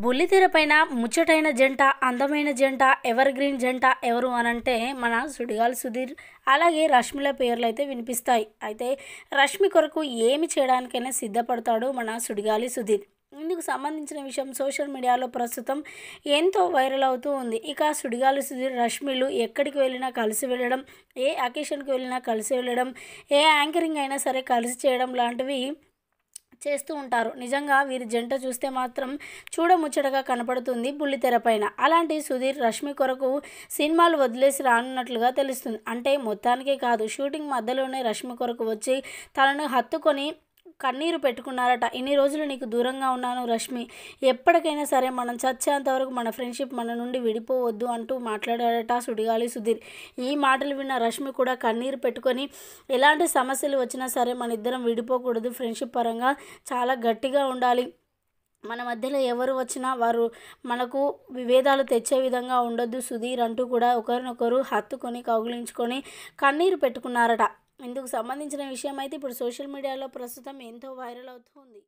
బుల్లితెరపైన ముచ్చటైన జంట అందమైన జంట ఎవర్ గ్రీన్ జంట ఎవరు అనంటే మన సుడిగాలి సుధీర్ అలాగే రష్మిల పేర్లు అయితే వినిపిస్తాయి అయితే రష్మి కొరకు ఏమి చేయడానికైనా సిద్ధపడతాడు మన సుడిగాలి సుధీర్ ఇందుకు సంబంధించిన విషయం సోషల్ మీడియాలో ప్రస్తుతం ఎంతో వైరల్ అవుతూ ఉంది ఇక సుడిగాలి సుధీర్ రష్మిలు ఎక్కడికి వెళ్ళినా కలిసి వెళ్ళడం ఏ అకేషన్కి వెళ్ళినా కలిసి వెళ్ళడం ఏ యాంకరింగ్ అయినా సరే కలిసి చేయడం లాంటివి చేస్తూ ఉంటారు నిజంగా వీరి జంట చూస్తే మాత్రం చూడముచ్చటగా కనపడుతుంది బుల్లితెర పైన అలాంటి సుధీర్ రష్మి కొరకు సినిమాలు వదిలేసి రానున్నట్లుగా తెలుస్తుంది అంటే మొత్తానికే కాదు షూటింగ్ మధ్యలోనే రష్మి కొరకు వచ్చి తనను హత్తుకొని కన్నీరు పెట్టుకున్నారట ఇన్ని రోజులు నీకు దూరంగా ఉన్నాను రష్మి ఎప్పటికైనా సరే మనం చచ్చేంతవరకు మన ఫ్రెండ్షిప్ మన నుండి విడిపోవద్దు అంటూ మాట్లాడాడట సుడిగాలి సుధీర్ ఈ మాటలు విన్న రష్మి కూడా కన్నీరు పెట్టుకొని ఎలాంటి సమస్యలు వచ్చినా సరే మన ఇద్దరం విడిపోకూడదు ఫ్రెండ్షిప్ పరంగా చాలా గట్టిగా ఉండాలి మన మధ్యలో ఎవరు వచ్చినా వారు మనకు విభేదాలు తెచ్చే విధంగా ఉండొద్దు సుధీర్ అంటూ కూడా ఒకరినొకరు హత్తుకొని కౌగిలించుకొని కన్నీరు పెట్టుకున్నారట ఇందుకు సంబంధించిన విషయం అయితే ఇప్పుడు సోషల్ మీడియాలో ప్రస్తుతం ఎంతో వైరల్ అవుతోంది